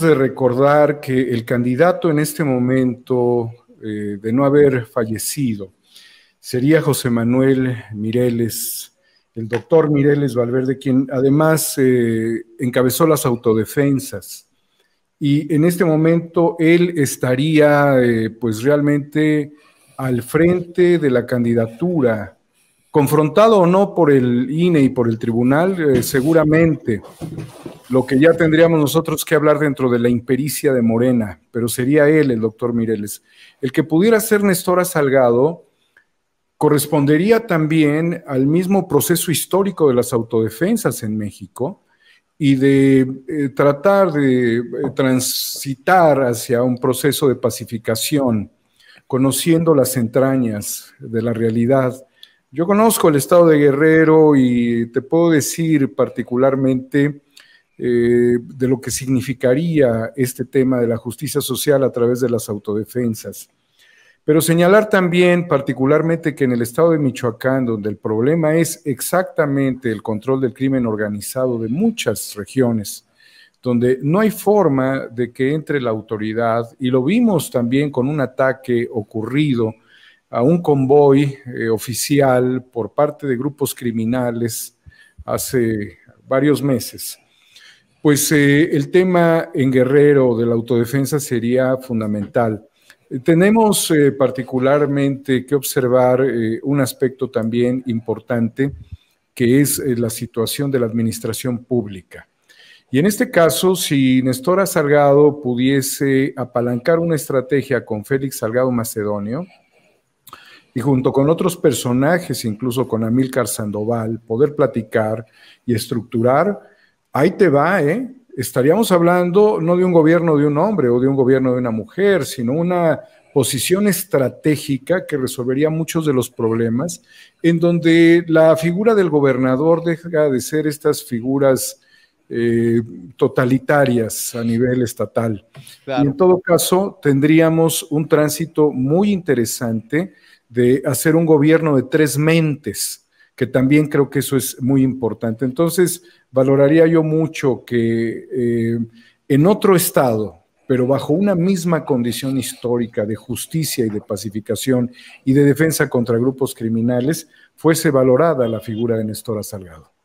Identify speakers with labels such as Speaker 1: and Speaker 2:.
Speaker 1: de recordar que el candidato en este momento, eh, de no haber fallecido, sería José Manuel Mireles, el doctor Mireles Valverde, quien además eh, encabezó las autodefensas. Y en este momento él estaría eh, pues realmente al frente de la candidatura confrontado o no por el INE y por el tribunal, seguramente, lo que ya tendríamos nosotros que hablar dentro de la impericia de Morena, pero sería él, el doctor Mireles. El que pudiera ser Nestora Salgado correspondería también al mismo proceso histórico de las autodefensas en México y de eh, tratar de eh, transitar hacia un proceso de pacificación, conociendo las entrañas de la realidad. Yo conozco el estado de Guerrero y te puedo decir particularmente eh, de lo que significaría este tema de la justicia social a través de las autodefensas. Pero señalar también particularmente que en el estado de Michoacán, donde el problema es exactamente el control del crimen organizado de muchas regiones, donde no hay forma de que entre la autoridad, y lo vimos también con un ataque ocurrido a un convoy eh, oficial por parte de grupos criminales hace varios meses pues eh, el tema en Guerrero de la autodefensa sería fundamental. Tenemos eh, particularmente que observar eh, un aspecto también importante, que es la situación de la administración pública. Y en este caso, si Nestora Salgado pudiese apalancar una estrategia con Félix Salgado Macedonio, y junto con otros personajes, incluso con Amílcar Sandoval, poder platicar y estructurar ahí te va, ¿eh? Estaríamos hablando no de un gobierno de un hombre o de un gobierno de una mujer, sino una posición estratégica que resolvería muchos de los problemas, en donde la figura del gobernador deja de ser estas figuras eh, totalitarias a nivel estatal. Y en todo caso, tendríamos un tránsito muy interesante de hacer un gobierno de tres mentes que también creo que eso es muy importante. Entonces, valoraría yo mucho que eh, en otro estado, pero bajo una misma condición histórica de justicia y de pacificación y de defensa contra grupos criminales, fuese valorada la figura de Néstor Salgado.